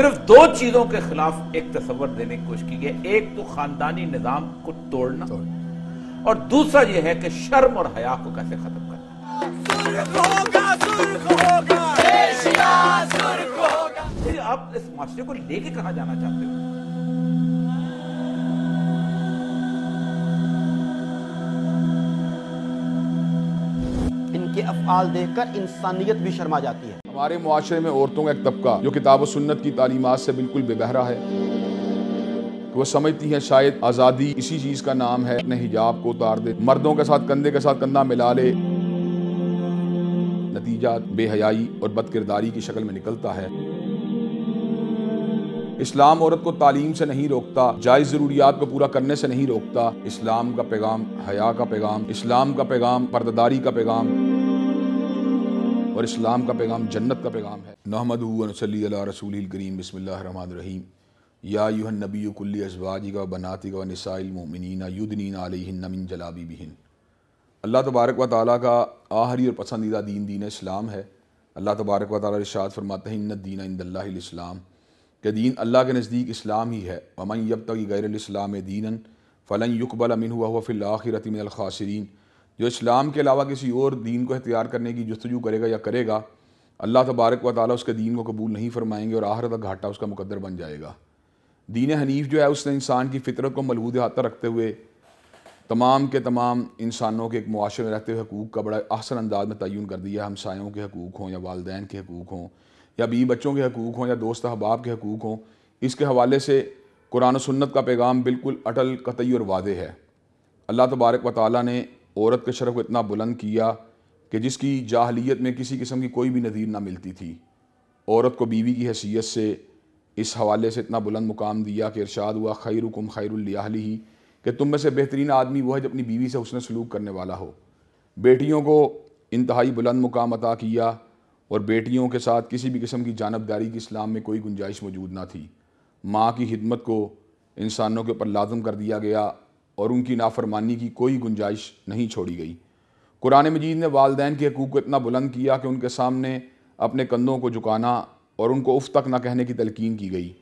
सिर्फ दो चीजों के खिलाफ एक तस्वर देने की कोशिश की गई एक तो खानदानी निजाम को तोड़ना और दूसरा यह है कि शर्म और हया को कैसे खत्म करना आप इस माशरे को लेके कहा जाना चाहते हो इनके अफआल देखकर इंसानियत भी शर्मा जाती है हमारे माशरे में औरतों का एक तबका जो किताब सुन्नत की तालीमत से बिल्कुल बेबहरा है वो समझती हैं शायद आज़ादी इसी चीज़ का नाम है अपने हिजाब को उतार दे मर्दों के साथ कंधे के साथ कंधा मिला ले नतीजा बेहयाई और बदकिरदारी की शक्ल में निकलता है इस्लाम औरत को तालीम से नहीं रोकता जायज़ ज़रूरियात को पूरा करने से नहीं रोकता इस्लाम का पैगाम हया का पैगाम इस्लाम का पैगाम पर्दारी का पैगाम और इस्लाम का पैगाम जन्नत का पैगाम है नहमद नसली रसूल करीम बसमीम या यूहन नबी कुल्ली अजवाजिगा नसाइल नसाइलमिन युद्दीन आलिन जलाबी बिहन अल्लाह तबारक व ताली का आहरी और पसंदीदा दीन दीन इस्लाम है अल्लाह तबारक व ताली इरशाद फरमाते हैं इन दीन इंदल्लाम के दीन अल्लाह के नज़दीक इस्लाम ही है अमन यब तक गैर इस्लाम दीनन फ़लन युकबल अमिन हुआ हुआ फ़िल आखिरत खासरीन जो इस्लाम के अलावा किसी और दीन को अख्तियार करने की जस्तजू करेगा या करेगा अल्लाह तबारक व ताली उसके दीन को कबूल नहीं फरमाएंगे और आहरत का घाटा उसका मुकदर बन जाएगा दीन हनीफ जो है उसने इंसान की फितरत को मलबूद हाथा रखते हुए तमाम के तमाम इंसानों के एक मुआरे में रहते हुए हकूक़ का बड़ा असर अंदाज में तयन कर दिया हमसायों के हकूक़ हों या वालदेन के हकूक़ हों या बी बच्चों के हकूक़ हों या दोस्त अहबाब के हकूक़ हों इसके हवाले से कुरान सुन्नत का पैगाम बिल्कुल अटल कतई और वादे है अल्लाह तबारक व ताली ने औरत के शरफ़ को इतना बुलंद किया कि जिसकी जाहलीत में किसी किस्म की कोई भी नज़ीर ना मिलती थी औरत को बीवी की हैसियत से इस हवाले से इतना बुलंद मुकाम दिया कि इर्शाद हुआ खैर कम खैरली ही कि तुम में से बेहतरीन आदमी वह है जो अपनी बीवी से उसने सलूक करने वाला हो बेटियों को इंतहाई बुलंद मुकाम अता किया और बेटियों के साथ किसी भी किस्म की जानबदारी की इस्लाम में कोई गुंजाइश मौजूद ना थी माँ की खिदमत को इंसानों के ऊपर लाजम कर दिया गया और उनकी नाफरमानी की कोई गुंजाइश नहीं छोड़ी गई कुरान मजीद ने वालदे के हकूक़ को इतना बुलंद किया कि उनके सामने अपने कंधों को झुकाना और उनको उफ तक न कहने की तलकिन की गई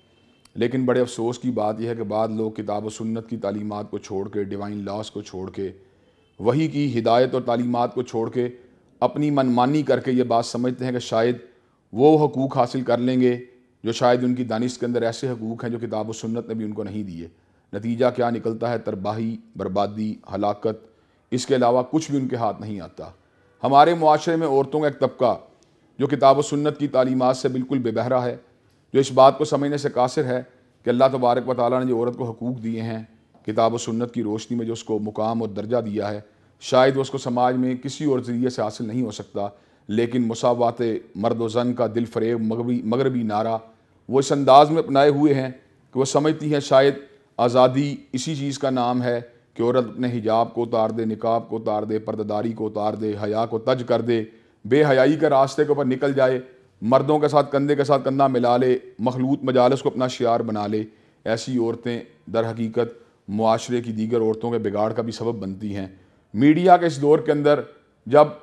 लेकिन बड़े अफसोस की बात यह है कि बाद लोग किताब व सुन्नत की तालीमत को छोड़ के डिवाइन लॉस को छोड़ के वही की हिदायत और तालीमत को छोड़ के अपनी मनमानी करके ये बात समझते हैं कि शायद वो हकूक़ हासिल कर लेंगे जो शायद उनकी दानिश के अंदर ऐसे हकूक़ हैं जो किताब व सुन्नत ने भी उनको नहीं दिए नतीजा क्या निकलता है तरबाही बर्बादी हलाकत इसके अलावा कुछ भी उनके हाथ नहीं आता हमारे माशरे में औरतों का एक तबका जो किताब सुन्नत की तालीमत से बिल्कुल बेबहरा है जो इस बात को समझने से कासिर है कि अल्लाह तबारक व ताली ने जो औरत को हकूक़ दिए हैं किताब सुन्नत की रोशनी में जो उसको मुकाम और दर्जा दिया है शायद वो उसको समाज में किसी और ज़रिए से हासिल नहीं हो सकता लेकिन मसावत मर्द वजन का दिल फरेब मगरबी मगरबी नारा वो इस अंदाज़ में अपनाए हुए हैं कि वह समझती हैं शायद आज़ादी इसी चीज़ का नाम है कि औरत अपने हिजाब को उतार दे निकाब को उतार दे पर्दादारी को उतार दे हया को तज कर दे बेहयाई के रास्ते के ऊपर निकल जाए मर्दों के साथ कंधे के साथ कंधा मिला ले मखलूत मजालस को अपना शियार बना ले ऐसी औरतें दर हकीकत माशरे की दीगर औरतों के बिगाड़ का भी सबब बनती हैं मीडिया के इस दौर के अंदर जब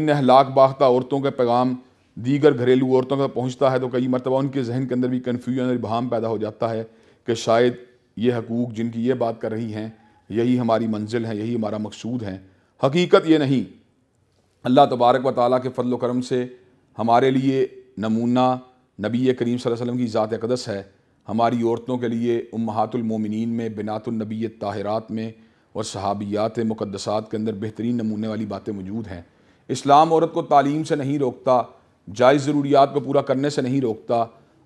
इन अहलाक बाख्ता औरतों के पैगाम दीगर घरेलू औरतों तक पहुँचता है तो कई मरतबा उनके जहन के अंदर भी कन्फ्यूजन और भाम पैदा हो जाता है कि शायद ये हकूक़ जिनकी ये बात कर रही हैं यही हमारी मंजिल है यही हमारा मकसूद है हकीकत ये नहीं अल्लाह तबारक व ताली के फ़ल करम से हमारे लिए नमूना नबी करीम वसल्लम की ज़ात अकदस है हमारी औरतों के लिए उमहातुलमोमिन में बिनातुलनबी ताहरात में और सहाबियात मुक़दसात के अंदर बेहतरीन नमूने वाली बातें मौजूद हैं इस्लाम औरत को तालीम से नहीं रोकता जायज़ ज़रूरियात को पूरा करने से नहीं रोकता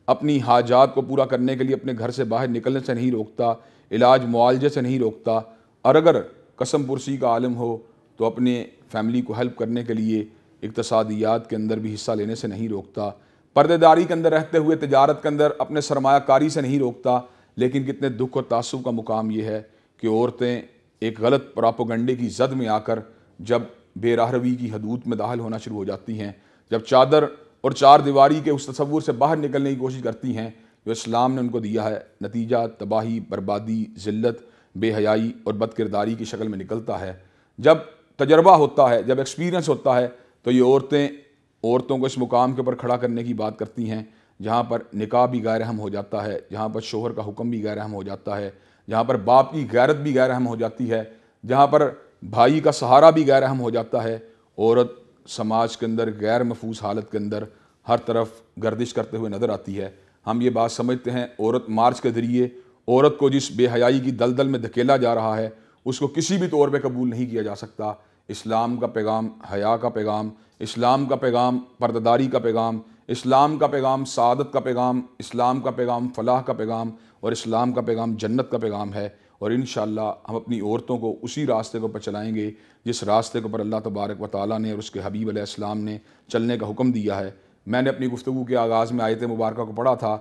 अपनी हाजात को पूरा करने के लिए अपने घर से बाहर निकलने से नहीं रोकता इलाज मुआलजे से नहीं रोकता और अगर कसम पुरसी का आलम हो तो अपने फैमिली को हेल्प करने के लिए इकतसादियात के अंदर भी हिस्सा लेने से नहीं रोकता पर्देदारी के अंदर रहते हुए तजारत के अंदर अपने सरमाकारी से नहीं रोकता लेकिन कितने दुख और तसब का मुकाम यह है कि औरतें एक गलत प्रापोगंडे की जद में आकर जब बेराहरवी की हदूद में दाखिल होना शुरू हो जाती हैं जब चादर और चार दीवारी के उस तस्वूर से बाहर निकलने की कोशिश करती हैं जो इस्लाम ने उनको दिया है नतीजा तबाही बर्बादी ज़िल्त बेहयाई और बदकिरदारी की शक्ल में निकलता है जब तजर्बा होता है जब एक्सपीरियंस होता है तो ये औरतें औरतों को इस मुकाम के ऊपर खड़ा करने की बात करती हैं जहाँ पर निकाह भी गैर अहम हो जाता है जहाँ पर शोहर का हुक्म भी गैर अहम हो जाता है जहाँ पर बाप की गैरत भी गैर अहम हो जाती है जहाँ पर भाई का सहारा भी गैर अहम हो जाता है औरत समाज के अंदर गैर महफूज हालत के अंदर हर तरफ गर्दिश करते हुए नज़र आती है हम ये बात समझते हैं औरत मार्च के ज़रिए औरत को जिस बेहयाई की दलदल में धकेला जा रहा है उसको किसी भी तौर पर कबूल नहीं किया जा सकता इस्लाम का पैगाम हया का पैगाम इस्लाम का पैगाम पर्दादारी का पैगाम इस्लाम का पैगाम सादत का पैगाम इस्लाम का पैगाम फलाह का पैगाम और इस्लाम का पैगाम जन्नत का पैगाम है और इन हम अपनी औरतों को उसी रास्ते के ऊपर चलाएँगे जिस रास्ते के ऊपर अल्लाह तबारक व ताली ने और उसके हबीब अलैहिस्सलाम ने चलने का हुक्म दिया है मैंने अपनी गुफ्तु के आगाज़ में आयत मुबारक को पढ़ा था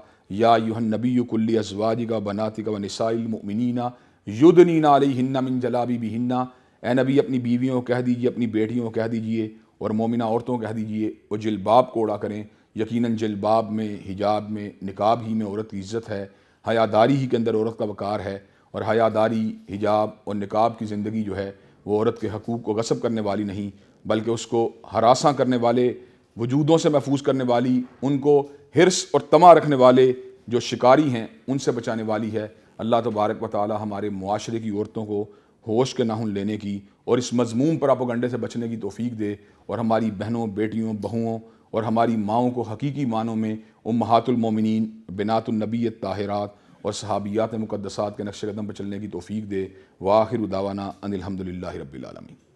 या यूहन नबी कुल्ली अजवाजी का बनाती का युद्ध नीना अली हिन्ना मिन जलाबी भी हिन्ना ए नबी अपनी बीवियों को कह दीजिए अपनी बेटियों को कह दीजिए और मोमिना औरतों को कह दीजिए वो जिलबाब को उड़ा करें यकीन जिलबाब में हिजाब में निकाब ही में औरत की इज़्ज़त है हयादारी ही के अंदर औरत का वक़ार है और हयादारी हिजाब और निकाब की ज़िंदगी जो है वो औरत के हकूक़ को गसब करने वाली नहीं बल्कि उसको हरासा करने वाले वजूदों से महफूज करने वाली उनको हिरस और तमा रखने वाले जो शिकारी हैं उनसे बचाने वाली है अल्लाह तबारक व ताली हमारे माशरे की औरतों को होश के नाहन लेने की और इस मजमूम पर परापोगंडे से बचने की तोफ़ी दे और हमारी बहनों बेटियों बहुओं और हमारी माओं को हकीकी मानों में उम महातुलमिन बिनातुलनबी ताहरात और सहाबियात मुकदसात के नक्श कदम पर चलने की तोफ़ी दे वाहिर दावाना अनिलहमदिल्ला रबीआलमी